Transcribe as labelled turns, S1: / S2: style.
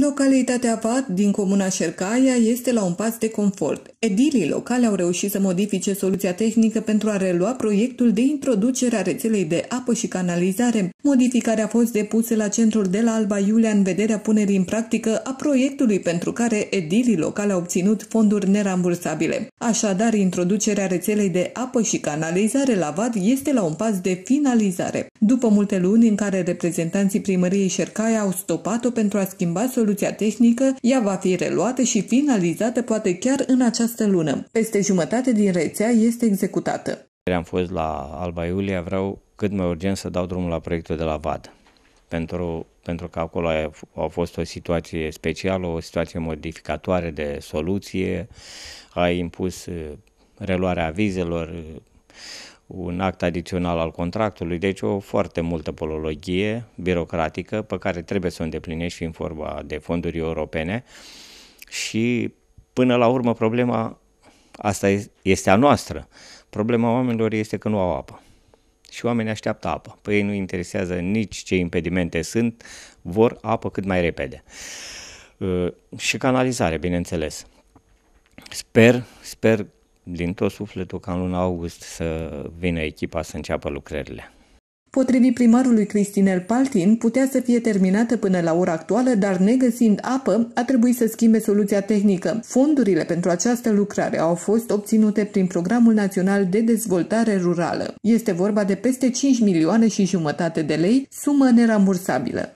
S1: Localitatea Vat din comuna Șercaia este la un pas de confort. Edilii locale au reușit să modifice soluția tehnică pentru a relua proiectul de introducere a rețelei de apă și canalizare. Modificarea a fost depusă la centrul de la Alba Iulia în vederea punerii în practică a proiectului pentru care edilii locale au obținut fonduri nerambursabile. Așadar, introducerea rețelei de apă și canalizare la Vat este la un pas de finalizare. După multe luni în care reprezentanții primăriei Șercaia au stopat-o pentru a schimba soluția soluția tehnică, ea va fi reluată și finalizată poate chiar în această lună. Peste jumătate din rețea este executată.
S2: Am fost la Alba Iulia, vreau cât mai urgent să dau drumul la proiectul de la VAD, pentru, pentru că acolo a, a fost o situație specială, o situație modificatoare de soluție, a impus eh, reluarea vizelor, un act adițional al contractului, deci o foarte multă polologie birocratică pe care trebuie să o îndeplinești fiind vorba de fonduri europene și până la urmă problema asta este a noastră. Problema oamenilor este că nu au apă și oamenii așteaptă apă. Păi ei nu interesează nici ce impedimente sunt, vor apă cât mai repede. Ă, și canalizare, bineînțeles. Sper, sper din tot sufletul ca în luna august să vină echipa să înceapă lucrările.
S1: Potrivit primarului Cristinel Paltin, putea să fie terminată până la ora actuală, dar negăsind apă, a trebuit să schimbe soluția tehnică. Fondurile pentru această lucrare au fost obținute prin Programul Național de Dezvoltare Rurală. Este vorba de peste 5 milioane și jumătate de lei, sumă nerambursabilă.